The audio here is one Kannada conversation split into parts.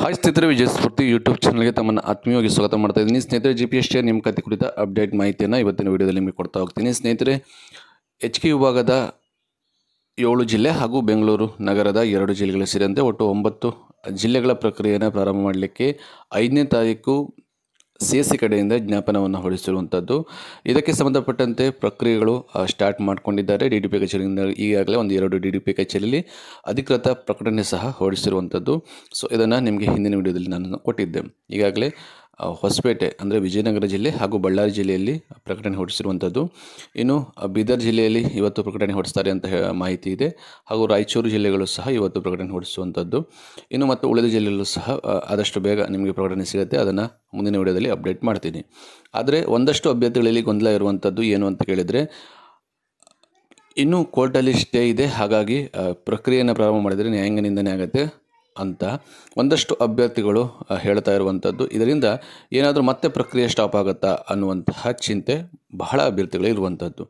ಹಾಯ್ ಸ್ನೇಹಿತರೆ ವಿಜಯ ಸ್ಫೂರ್ತಿ ಯೂಟ್ಯೂಬ್ ಚಾನಲ್ಗೆ ತಮ್ಮನ್ನು ಆತ್ಮೀಯವಾಗಿ ಸ್ವಾಗತ ಮಾಡ್ತಾ ಇದ್ದೀನಿ ಸ್ನೇಹಿತರೆ ಜಿ ಪಿ ಎಸ್ ಟಿಯ ನೇಮಕಾತಿ ಕುರಿತ ಅಪ್ಡೇಟ್ ಮಾಹಿತಿಯನ್ನು ಇವತ್ತಿನ ವಿಡಿಯೋದಲ್ಲಿ ನಿಮಗೆ ಕೊಡ್ತಾ ಹೋಗ್ತೀನಿ ಸ್ನೇಹಿತರೆ ಎಚ್ ಕೆ ವಿಭಾಗದ ಏಳು ಜಿಲ್ಲೆ ಹಾಗೂ ಬೆಂಗಳೂರು ನಗರದ ಎರಡು ಜಿಲ್ಲೆಗಳು ಸೇರಿದಂತೆ ಒಟ್ಟು ಒಂಬತ್ತು ಜಿಲ್ಲೆಗಳ ಪ್ರಕ್ರಿಯೆಯನ್ನು ಪ್ರಾರಂಭ ಮಾಡಲಿಕ್ಕೆ ಐದನೇ ತಾರೀಕು ಸಿ ಎಸ್ ಸಿ ಕಡೆಯಿಂದ ಜ್ಞಾಪನವನ್ನು ಹೊರಡಿಸಿರುವಂಥದ್ದು ಇದಕ್ಕೆ ಸಂಬಂಧಪಟ್ಟಂತೆ ಪ್ರಕ್ರಿಯೆಗಳು ಸ್ಟಾರ್ಟ್ ಮಾಡಿಕೊಂಡಿದ್ದಾರೆ ಡಿ ಡಿ ಪಿ ಕಚೇರಿಯಿಂದ ಈಗಾಗಲೇ ಒಂದು ಎರಡು ಡಿ ಡಿ ಪಿ ಕಚೇರಿಯಲ್ಲಿ ಅಧಿಕೃತ ಪ್ರಕಟಣೆ ಸಹ ಹೊರಡಿಸಿರುವಂಥದ್ದು ಸೊ ಇದನ್ನು ನಿಮಗೆ ಹಿಂದಿನ ವಿಡಿಯೋದಲ್ಲಿ ನಾನು ಕೊಟ್ಟಿದ್ದೆ ಈಗಾಗಲೇ ಹೊಸಪೇಟೆ ಅಂದರೆ ವಿಜಯನಗರ ಜಿಲ್ಲೆ ಹಾಗೂ ಬಳ್ಳಾರಿ ಜಿಲ್ಲೆಯಲ್ಲಿ ಪ್ರಕಟಣೆ ಹೊರಡಿಸಿರುವಂಥದ್ದು ಇನ್ನು ಬೀದರ್ ಜಿಲ್ಲೆಯಲ್ಲಿ ಇವತ್ತು ಪ್ರಕಟಣೆ ಹೊರಡಿಸ್ತಾರೆ ಅಂತ ಮಾಹಿತಿ ಇದೆ ಹಾಗೂ ರಾಯಚೂರು ಜಿಲ್ಲೆಗಳು ಸಹ ಇವತ್ತು ಪ್ರಕಟಣೆ ಹೊರಡಿಸುವಂಥದ್ದು ಇನ್ನು ಮತ್ತು ಉಳಿದ ಜಿಲ್ಲೆಯಲ್ಲೂ ಸಹ ಆದಷ್ಟು ಬೇಗ ನಿಮಗೆ ಪ್ರಕಟಣೆ ಸಿಗುತ್ತೆ ಅದನ್ನು ಮುಂದಿನ ವಿಡಿಯೋದಲ್ಲಿ ಅಪ್ಡೇಟ್ ಮಾಡ್ತೀನಿ ಆದರೆ ಒಂದಷ್ಟು ಅಭ್ಯರ್ಥಿಗಳಲ್ಲಿ ಗೊಂದಲ ಇರುವಂಥದ್ದು ಏನು ಅಂತ ಕೇಳಿದರೆ ಇನ್ನೂ ಕೋರ್ಟಲ್ಲಿ ಸ್ಟೇ ಇದೆ ಹಾಗಾಗಿ ಪ್ರಕ್ರಿಯೆಯನ್ನು ಪ್ರಾರಂಭ ಮಾಡಿದರೆ ನ್ಯಾಯಾಂಗ ನಿಂದನೆ ಆಗುತ್ತೆ ಅಂತ ಒಂದಷ್ಟು ಅಭ್ಯರ್ಥಿಗಳು ಹೇಳ್ತಾ ಇರುವಂಥದ್ದು ಇದರಿಂದ ಏನಾದರೂ ಮತ್ತೆ ಪ್ರಕ್ರಿಯೆ ಸ್ಟಾಪ್ ಆಗುತ್ತಾ ಅನ್ನುವಂತಹ ಚಿಂತೆ ಬಹಳ ಅಭ್ಯರ್ಥಿಗಳು ಇರುವಂಥದ್ದು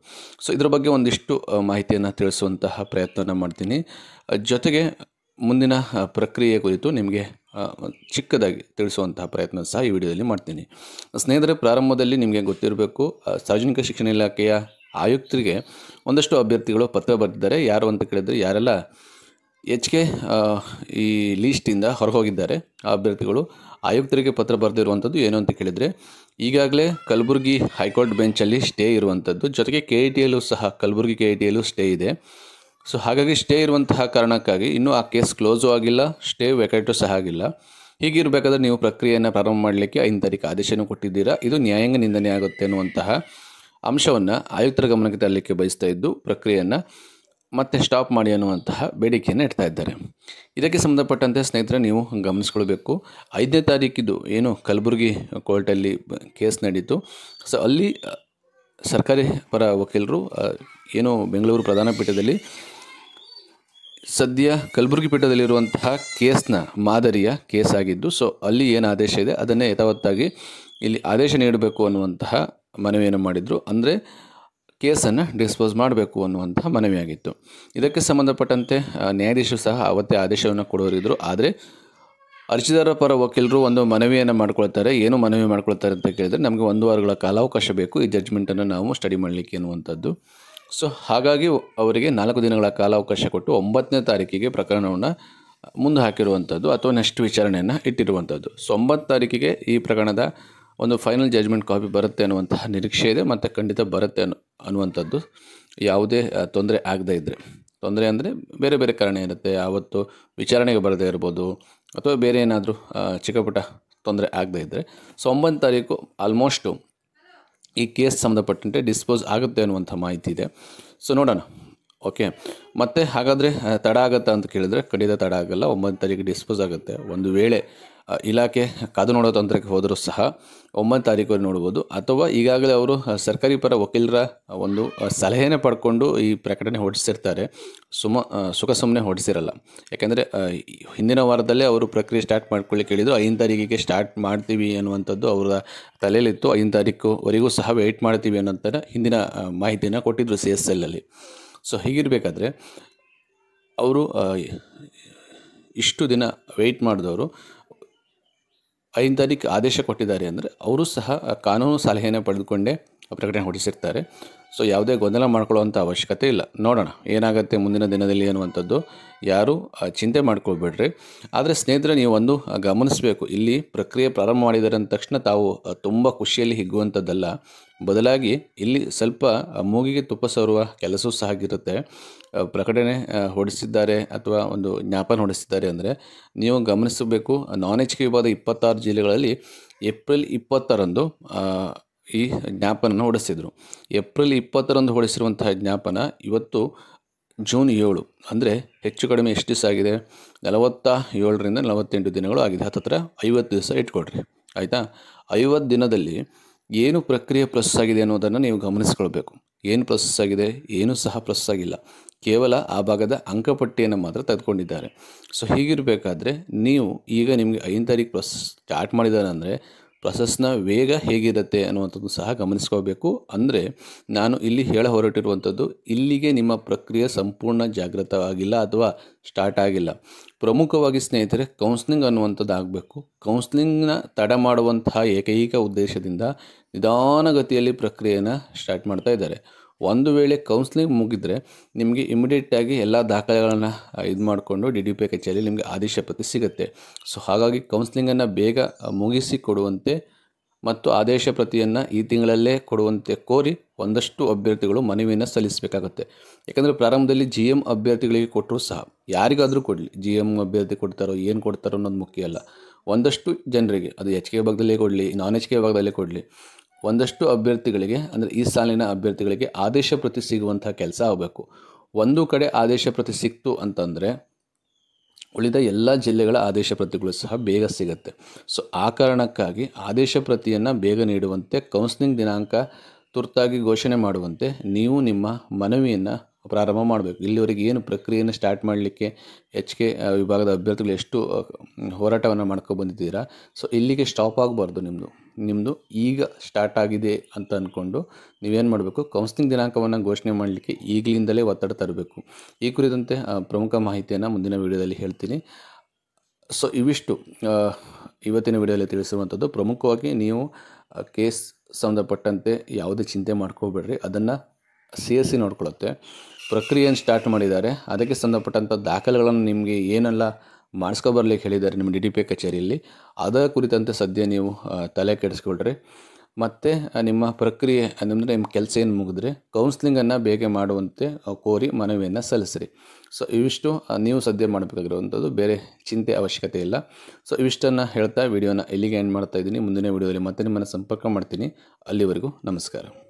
ಸೊ ಇದರ ಬಗ್ಗೆ ಒಂದಿಷ್ಟು ಮಾಹಿತಿಯನ್ನು ತಿಳಿಸುವಂತಹ ಪ್ರಯತ್ನ ಮಾಡ್ತೀನಿ ಜೊತೆಗೆ ಮುಂದಿನ ಪ್ರಕ್ರಿಯೆ ಕುರಿತು ನಿಮಗೆ ಚಿಕ್ಕದಾಗಿ ತಿಳಿಸುವಂತಹ ಪ್ರಯತ್ನ ಸಹ ಈ ವಿಡಿಯೋದಲ್ಲಿ ಮಾಡ್ತೀನಿ ಸ್ನೇಹಿತರೆ ಪ್ರಾರಂಭದಲ್ಲಿ ನಿಮಗೆ ಗೊತ್ತಿರಬೇಕು ಸಾರ್ವಜನಿಕ ಶಿಕ್ಷಣ ಇಲಾಖೆಯ ಆಯುಕ್ತರಿಗೆ ಒಂದಷ್ಟು ಅಭ್ಯರ್ಥಿಗಳು ಪತ್ರ ಬರೆದಿದ್ದಾರೆ ಯಾರು ಅಂತ ಕೇಳಿದರೆ ಯಾರೆಲ್ಲ ಎಚ್ ಕೆ ಈ ಲೀಸ್ಟಿಂದ ಹೊರಹೋಗಿದ್ದಾರೆ ಆ ಅಭ್ಯರ್ಥಿಗಳು ಆಯುಕ್ತರಿಗೆ ಪತ್ರ ಬರೆದಿರುವಂಥದ್ದು ಏನು ಅಂತ ಕೇಳಿದರೆ ಈಗಾಗಲೇ ಕಲಬುರಗಿ ಹೈಕೋರ್ಟ್ ಬೆಂಚಲ್ಲಿ ಸ್ಟೇ ಇರುವಂಥದ್ದು ಜೊತೆಗೆ ಕೆ ಐ ಟಿ ಯಲ್ಲೂ ಸಹ ಕಲಬುರಗಿ ಕೆ ಐ ಟಿ ಎಲ್ಲೂ ಸ್ಟೇ ಇದೆ ಸೊ ಹಾಗಾಗಿ ಸ್ಟೇ ಇರುವಂತಹ ಕಾರಣಕ್ಕಾಗಿ ಇನ್ನೂ ಆ ಕೇಸ್ ಕ್ಲೋಸು ಆಗಿಲ್ಲ ಸ್ಟೇ ವೆಕೇಟು ಸಹ ಆಗಿಲ್ಲ ಹೀಗಿರಬೇಕಾದ್ರೆ ನೀವು ಪ್ರಕ್ರಿಯೆಯನ್ನು ಪ್ರಾರಂಭ ಮಾಡಲಿಕ್ಕೆ ಐದು ತಾರೀಕು ಆದೇಶನೂ ಕೊಟ್ಟಿದ್ದೀರಾ ಇದು ನ್ಯಾಯಾಂಗ ನಿಂದನೆ ಆಗುತ್ತೆ ಅನ್ನುವಂತಹ ಅಂಶವನ್ನು ಆಯುಕ್ತರ ಗಮನಕ್ಕೆ ತರಲಿಕ್ಕೆ ಬಯಸ್ತಾ ಇದ್ದು ಪ್ರಕ್ರಿಯೆಯನ್ನು ಮತ್ತೆ ಸ್ಟಾಪ್ ಮಾಡಿ ಅನ್ನುವಂತಹ ಬೇಡಿಕೆಯನ್ನು ಇಡ್ತಾ ಇದ್ದಾರೆ ಇದಕ್ಕೆ ಸಂಬಂಧಪಟ್ಟಂತೆ ಸ್ನೇಹಿತರೆ ನೀವು ಗಮನಿಸ್ಕೊಳ್ಬೇಕು ಐದನೇ ತಾರೀಕಿದು ಏನು ಕಲಬುರಗಿ ಕೋರ್ಟಲ್ಲಿ ಕೇಸ್ ನಡೀತು ಸೊ ಅಲ್ಲಿ ಸರ್ಕಾರಿ ಪರ ವಕೀಲರು ಏನು ಬೆಂಗಳೂರು ಪ್ರಧಾನ ಪೀಠದಲ್ಲಿ ಸದ್ಯ ಕಲಬುರಗಿ ಪೀಠದಲ್ಲಿರುವಂತಹ ಕೇಸ್ನ ಮಾದರಿಯ ಕೇಸ್ ಆಗಿದ್ದು ಸೊ ಅಲ್ಲಿ ಏನು ಆದೇಶ ಇದೆ ಅದನ್ನೇ ಯಥಾವತ್ತಾಗಿ ಇಲ್ಲಿ ಆದೇಶ ನೀಡಬೇಕು ಅನ್ನುವಂತಹ ಮನವಿಯನ್ನು ಮಾಡಿದರು ಅಂದರೆ ಕೇಸನ್ನು ಡಿಸ್ಪೋಸ್ ಮಾಡಬೇಕು ಅನ್ನುವಂತಹ ಮನವಿಯಾಗಿತ್ತು ಇದಕ್ಕೆ ಸಂಬಂಧಪಟ್ಟಂತೆ ನ್ಯಾಯಾಧೀಶರು ಸಹ ಅವತ್ತೇ ಆದೇಶವನ್ನು ಕೊಡೋರಿದ್ದರು ಆದರೆ ಅರ್ಜಿದಾರರ ಪರ ವಕೀಲರು ಒಂದು ಮನವಿಯನ್ನು ಮಾಡ್ಕೊಳ್ತಾರೆ ಏನು ಮನವಿ ಮಾಡ್ಕೊಳ್ತಾರೆ ಅಂತ ಕೇಳಿದರೆ ನಮಗೆ ಒಂದು ವಾರಗಳ ಕಾಲಾವಕಾಶ ಬೇಕು ಈ ಜಡ್ಜ್ಮೆಂಟನ್ನು ನಾವು ಸ್ಟಡಿ ಮಾಡಲಿಕ್ಕೆ ಅನ್ನುವಂಥದ್ದು ಸೊ ಹಾಗಾಗಿ ಅವರಿಗೆ ನಾಲ್ಕು ದಿನಗಳ ಕಾಲಾವಕಾಶ ಕೊಟ್ಟು ಒಂಬತ್ತನೇ ತಾರೀಕಿಗೆ ಪ್ರಕರಣವನ್ನು ಮುಂದೆ ಹಾಕಿರುವಂಥದ್ದು ಅಥವಾ ನೆಕ್ಸ್ಟ್ ವಿಚಾರಣೆಯನ್ನು ಇಟ್ಟಿರುವಂಥದ್ದು ಸೊ ಒಂಬತ್ತು ತಾರೀಕಿಗೆ ಈ ಪ್ರಕರಣದ ಒಂದು ಫೈನಲ್ ಜಜ್ಮೆಂಟ್ ಕಾಪಿ ಬರುತ್ತೆ ಅನ್ನುವಂತಹ ನಿರೀಕ್ಷೆ ಇದೆ ಮತ್ತು ಖಂಡಿತ ಬರುತ್ತೆ ಅನ್ನೋ ಅನ್ನುವಂಥದ್ದು ಯಾವುದೇ ತೊಂದರೆ ಆಗದೇ ಇದ್ದರೆ ತೊಂದರೆ ಅಂದರೆ ಬೇರೆ ಬೇರೆ ಕಾರಣ ಇರುತ್ತೆ ಆವತ್ತು ವಿಚಾರಣೆಗೆ ಬರದೇ ಇರ್ಬೋದು ಅಥವಾ ಬೇರೆ ಏನಾದರೂ ಚಿಕ್ಕಪುಟ್ಟ ತೊಂದರೆ ಆಗದೇ ಇದ್ದರೆ ಸೊ ಒಂಬತ್ತು ತಾರೀಕು ಆಲ್ಮೋಸ್ಟು ಈ ಕೇಸ್ ಸಂಬಂಧಪಟ್ಟಂತೆ ಡಿಸ್ಪೋಸ್ ಆಗುತ್ತೆ ಅನ್ನುವಂಥ ಮಾಹಿತಿ ಇದೆ ಸೊ ನೋಡೋಣ ಓಕೆ ಮತ್ತು ಹಾಗಾದರೆ ತಡ ಆಗುತ್ತಾ ಅಂತ ಕೇಳಿದರೆ ಖಂಡಿತ ತಡ ಆಗಲ್ಲ ಒಂಬತ್ತು ತಾರೀಕು ಡಿಸ್ಪೋಸ್ ಆಗುತ್ತೆ ಒಂದು ವೇಳೆ ಇಲಾಖೆ ಕಾದು ನೋಡೋ ತಂತ್ರಕ್ಕೆ ಹೋದರೂ ಸಹ ಒಂಬತ್ತು ತಾರೀಕು ನೋಡ್ಬೋದು ಅಥವಾ ಈಗಾಗಲೇ ಅವರು ಸರ್ಕಾರಿ ಪರ ವಕೀಲರ ಒಂದು ಸಲಹೆನೇ ಪಡ್ಕೊಂಡು ಈ ಪ್ರಕಟಣೆ ಹೊಡಿಸಿರ್ತಾರೆ ಸುಮ ಸುಖ ಸುಮ್ಮನೆ ಹೊಡಿಸಿರಲ್ಲ ಯಾಕೆಂದರೆ ಹಿಂದಿನ ವಾರದಲ್ಲೇ ಅವರು ಪ್ರಕ್ರಿಯೆ ಸ್ಟಾರ್ಟ್ ಮಾಡ್ಕೊಳ್ಳಿ ಕೇಳಿದ್ರು ಐದು ತಾರೀಕಿಗೆ ಸ್ಟಾರ್ಟ್ ಮಾಡ್ತೀವಿ ಅನ್ನುವಂಥದ್ದು ಅವರ ತಲೆಯಲ್ಲಿತ್ತು ಐದು ತಾರೀಕುವರೆಗೂ ಸಹ ವೆಯ್ಟ್ ಮಾಡ್ತೀವಿ ಅನ್ನೋಂಥ ಹಿಂದಿನ ಮಾಹಿತಿಯನ್ನು ಕೊಟ್ಟಿದ್ದರು ಸಿ ಎಸ್ ಎಲ್ಲಲ್ಲಿ ಸೊ ಹೀಗಿರಬೇಕಾದ್ರೆ ಅವರು ಇಷ್ಟು ದಿನ ವೆಯ್ಟ್ ಮಾಡಿದವರು ಐದು ತಾರೀಕು ಆದೇಶ ಕೊಟ್ಟಿದ್ದಾರೆ ಅಂದರೆ ಅವರು ಸಹ ಕಾನೂನು ಸಲಹೆಯನ್ನು ಪಡೆದುಕೊಂಡೇ ಪ್ರಕಟಣೆ ಹೊಡಿಸಿರ್ತಾರೆ ಸೊ ಯಾವುದೇ ಗೊಂದಲ ಮಾಡ್ಕೊಳ್ಳುವಂಥ ಅವಶ್ಯಕತೆ ಇಲ್ಲ ನೋಡೋಣ ಏನಾಗುತ್ತೆ ಮುಂದಿನ ದಿನದಲ್ಲಿ ಅನ್ನುವಂಥದ್ದು ಯಾರೂ ಚಿಂತೆ ಮಾಡ್ಕೊಳ್ಬೇಡ್ರಿ ಆದರೆ ಸ್ನೇಹಿತರೆ ನೀವು ಒಂದು ಗಮನಿಸಬೇಕು ಇಲ್ಲಿ ಪ್ರಕ್ರಿಯೆ ಪ್ರಾರಂಭ ಮಾಡಿದರೆ ಅಂದ ತಕ್ಷಣ ತಾವು ತುಂಬ ಖುಷಿಯಲ್ಲಿ ಹಿಗ್ಗುವಂಥದ್ದಲ್ಲ ಬದಲಾಗಿ ಇಲ್ಲಿ ಸ್ವಲ್ಪ ಮೂಗಿಗೆ ತುಪ್ಪ ಸರುವ ಕೆಲಸವೂ ಸಹ ಆಗಿರುತ್ತೆ ಪ್ರಕಟಣೆ ಹೊಡಿಸಿದ್ದಾರೆ ಅಥವಾ ಒಂದು ಜ್ಞಾಪನ ಹೊಡಿಸಿದ್ದಾರೆ ಅಂದರೆ ನೀವು ಗಮನಿಸಬೇಕು ನಾನ್ ಎಚ್ ಕೆ ವಿಭಾಗದ ಇಪ್ಪತ್ತಾರು ಜಿಲ್ಲೆಗಳಲ್ಲಿ ಏಪ್ರಿಲ್ ಇಪ್ಪತ್ತರಂದು ಈ ಜ್ಞಾಪನನ ಹೊಡೆಸಿದರು ಏಪ್ರಿಲ್ ಇಪ್ಪತ್ತರಂದು ಹೊಡೆಸಿರುವಂತಹ ಜ್ಞಾಪನ ಇವತ್ತು ಜೂನ್ ಏಳು ಅಂದರೆ ಹೆಚ್ಚು ಕಡಿಮೆ ಎಷ್ಟು ದಿವಸ ಆಗಿದೆ ನಲವತ್ತ ಏಳರಿಂದ ನಲವತ್ತೆಂಟು ದಿನಗಳು ಆಗಿದೆ ಹತ್ತತ್ರ ಐವತ್ತು ದಿವಸ ಇಟ್ಕೊಳ್ರಿ ಆಯಿತಾ ಐವತ್ತು ದಿನದಲ್ಲಿ ಏನು ಪ್ರಕ್ರಿಯೆ ಪ್ರೊಸೆಸ್ ಆಗಿದೆ ಅನ್ನೋದನ್ನು ನೀವು ಗಮನಿಸ್ಕೊಳ್ಬೇಕು ಏನು ಪ್ರೊಸೆಸ್ ಆಗಿದೆ ಏನೂ ಸಹ ಪ್ರೊಸೆಸ್ ಆಗಿಲ್ಲ ಕೇವಲ ಆ ಭಾಗದ ಅಂಕಪಟ್ಟಿಯನ್ನು ಮಾತ್ರ ತೆಗೆದುಕೊಂಡಿದ್ದಾರೆ ಸೊ ಹೀಗಿರಬೇಕಾದ್ರೆ ನೀವು ಈಗ ನಿಮಗೆ ಐದು ತಾರೀಕು ಪ್ರೊಸೆಸ್ ಸ್ಟಾರ್ಟ್ ಮಾಡಿದ್ದಾರೆ ಅಂದರೆ ಪ್ರೊಸೆಸ್ನ ವೇಗ ಹೇಗಿರುತ್ತೆ ಅನ್ನುವಂಥದ್ದು ಸಹ ಗಮನಿಸ್ಕೋಬೇಕು ಅಂದರೆ ನಾನು ಇಲ್ಲಿ ಹೇಳ ಹೊರಟಿರುವಂಥದ್ದು ಇಲ್ಲಿಗೆ ನಿಮ್ಮ ಪ್ರಕ್ರಿಯೆ ಸಂಪೂರ್ಣ ಜಾಗೃತವಾಗಿಲ್ಲ ಅಥವಾ ಸ್ಟಾರ್ಟ್ ಆಗಿಲ್ಲ ಪ್ರಮುಖವಾಗಿ ಸ್ನೇಹಿತರೆ ಕೌನ್ಸ್ಲಿಂಗ್ ಅನ್ನುವಂಥದ್ದು ಆಗಬೇಕು ಕೌನ್ಸ್ಲಿಂಗ್ನ ತಡ ಮಾಡುವಂತಹ ಏಕೈಕ ಉದ್ದೇಶದಿಂದ ನಿಧಾನಗತಿಯಲ್ಲಿ ಪ್ರಕ್ರಿಯೆನ ಸ್ಟಾರ್ಟ್ ಮಾಡ್ತಾ ಇದ್ದಾರೆ ಒಂದು ವೇಳೆ ಕೌನ್ಸಿಲಿಂಗ್ ಮುಗಿದರೆ ನಿಮಗೆ ಇಮಿಡಿಯೇಟಾಗಿ ಎಲ್ಲ ದಾಖಲೆಗಳನ್ನು ಇದು ಮಾಡಿಕೊಂಡು ಡಿ ಡಿ ಪಿ ಕಚೇರಿಯಲ್ಲಿ ನಿಮಗೆ ಆದೇಶ ಪತ್ರ ಸಿಗುತ್ತೆ ಸೊ ಹಾಗಾಗಿ ಕೌನ್ಸಿಲಿಂಗನ್ನು ಬೇಗ ಮುಗಿಸಿ ಕೊಡುವಂತೆ ಮತ್ತು ಆದೇಶ ಪ್ರತಿಯನ್ನು ಈ ತಿಂಗಳಲ್ಲೇ ಕೊಡುವಂತೆ ಕೋರಿ ಒಂದಷ್ಟು ಅಭ್ಯರ್ಥಿಗಳು ಮನವಿಯನ್ನು ಸಲ್ಲಿಸಬೇಕಾಗುತ್ತೆ ಯಾಕಂದರೆ ಪ್ರಾರಂಭದಲ್ಲಿ ಜಿ ಎಮ್ ಅಭ್ಯರ್ಥಿಗಳಿಗೆ ಕೊಟ್ಟರು ಸಹ ಯಾರಿಗಾದರೂ ಕೊಡಲಿ ಜಿ ಎಮ್ ಅಭ್ಯರ್ಥಿ ಕೊಡ್ತಾರೋ ಏನು ಕೊಡ್ತಾರೋ ಅನ್ನೋದು ಮುಖ್ಯ ಅಲ್ಲ ಒಂದಷ್ಟು ಜನರಿಗೆ ಅದು ಎಚ್ ಕೆ ಭಾಗದಲ್ಲೇ ಕೊಡಲಿ ನಾನ್ ಎಚ್ ಕೆ ಭಾಗದಲ್ಲೇ ಕೊಡಲಿ ಒಂದಷ್ಟು ಅಭ್ಯರ್ಥಿಗಳಿಗೆ ಅಂದರೆ ಈ ಸಾಲಿನ ಅಭ್ಯರ್ಥಿಗಳಿಗೆ ಆದೇಶ ಪ್ರತಿ ಸಿಗುವಂಥ ಕೆಲಸ ಆಗಬೇಕು ಒಂದು ಕಡೆ ಆದೇಶ ಪ್ರತಿ ಸಿಕ್ತು ಅಂತಂದರೆ ಉಳಿದ ಎಲ್ಲ ಜಿಲ್ಲೆಗಳ ಆದೇಶ ಪ್ರತಿಗಳು ಸಹ ಬೇಗ ಸಿಗುತ್ತೆ ಸೊ ಆ ಕಾರಣಕ್ಕಾಗಿ ಆದೇಶ ಪ್ರತಿಯನ್ನು ಬೇಗ ನೀಡುವಂತೆ ಕೌನ್ಸಿಲಿಂಗ್ ದಿನಾಂಕ ತುರ್ತಾಗಿ ಘೋಷಣೆ ಮಾಡುವಂತೆ ನೀವು ನಿಮ್ಮ ಮನವಿಯನ್ನು ಪ್ರಾರಂಭ ಮಾಡಬೇಕು ಇಲ್ಲಿವರೆಗೆ ಏನು ಪ್ರಕ್ರಿಯೆಯನ್ನು ಸ್ಟಾರ್ಟ್ ಮಾಡಲಿಕ್ಕೆ ಎಚ್ ಕೆ ವಿಭಾಗದ ಅಭ್ಯರ್ಥಿಗಳು ಎಷ್ಟು ಹೋರಾಟವನ್ನು ಮಾಡ್ಕೊಂಡು ಬಂದಿದ್ದೀರಾ ಸೊ ಇಲ್ಲಿಗೆ ಸ್ಟಾಪ್ ಆಗಬಾರ್ದು ನಿಮ್ಮದು ನಿಮ್ಮದು ಈಗ ಸ್ಟಾರ್ಟ್ ಆಗಿದೆ ಅಂತ ಅಂದ್ಕೊಂಡು ನೀವೇನು ಮಾಡಬೇಕು ಕೌನ್ಸಿಲಿಂಗ್ ದಿನಾಂಕವನ್ನು ಘೋಷಣೆ ಮಾಡಲಿಕ್ಕೆ ಈಗಲಿಂದಲೇ ಒತ್ತಡ ತರಬೇಕು ಈ ಕುರಿತಂತೆ ಪ್ರಮುಖ ಮಾಹಿತಿಯನ್ನು ಮುಂದಿನ ವಿಡಿಯೋದಲ್ಲಿ ಹೇಳ್ತೀನಿ ಸೊ ಇವಿಷ್ಟು ಇವತ್ತಿನ ವಿಡಿಯೋದಲ್ಲಿ ತಿಳಿಸಿರುವಂಥದ್ದು ಪ್ರಮುಖವಾಗಿ ನೀವು ಕೇಸ್ ಸಂಬಂಧಪಟ್ಟಂತೆ ಯಾವುದೇ ಚಿಂತೆ ಮಾಡ್ಕೋಬೇಡ್ರಿ ಅದನ್ನು ಸಿ ಎಸ್ ಸಿ ನೋಡ್ಕೊಳ್ಳುತ್ತೆ ಪ್ರಕ್ರಿಯೆಯನ್ನು ಸ್ಟಾರ್ಟ್ ಮಾಡಿದ್ದಾರೆ ಅದಕ್ಕೆ ಸಂಬಂಧಪಟ್ಟಂಥ ದಾಖಲೆಗಳನ್ನು ನಿಮಗೆ ಏನೆಲ್ಲ ಮಾಡಿಸ್ಕೊಬರ್ಲಿಕ್ಕೆ ಹೇಳಿದ್ದಾರೆ ನಿಮ್ಮ ಡಿ ಡಿ ಪಿ ಕಚೇರಿಯಲ್ಲಿ ಅದರ ಕುರಿತಂತೆ ಸದ್ಯ ನೀವು ತಲೆ ಕೆಡಿಸ್ಕೊಳ್ರಿ ಮತ್ತು ನಿಮ್ಮ ಪ್ರಕ್ರಿಯೆ ಅಂದರೆ ನಿಮ್ಮ ಕೆಲಸ ಏನು ಮುಗಿದ್ರೆ ಕೌನ್ಸ್ಲಿಂಗನ್ನು ಬೇಗ ಮಾಡುವಂತೆ ಕೋರಿ ಮನವಿಯನ್ನು ಸಲ್ಲಿಸಿರಿ ಸೊ ಇವಿಷ್ಟು ನೀವು ಸದ್ಯ ಮಾಡಬೇಕಾಗಿರುವಂಥದ್ದು ಬೇರೆ ಚಿಂತೆ ಅವಶ್ಯಕತೆ ಇಲ್ಲ ಸೊ ಇವಿಷ್ಟನ್ನು ಹೇಳ್ತಾ ವಿಡಿಯೋನ ಇಲ್ಲಿಗೆ ಎಂಡ್ ಮಾಡ್ತಾ ಇದ್ದೀನಿ ಮುಂದಿನ ವಿಡಿಯೋದಲ್ಲಿ ಮತ್ತೆ ನಿಮ್ಮನ್ನು ಸಂಪರ್ಕ ಮಾಡ್ತೀನಿ ಅಲ್ಲಿವರೆಗೂ ನಮಸ್ಕಾರ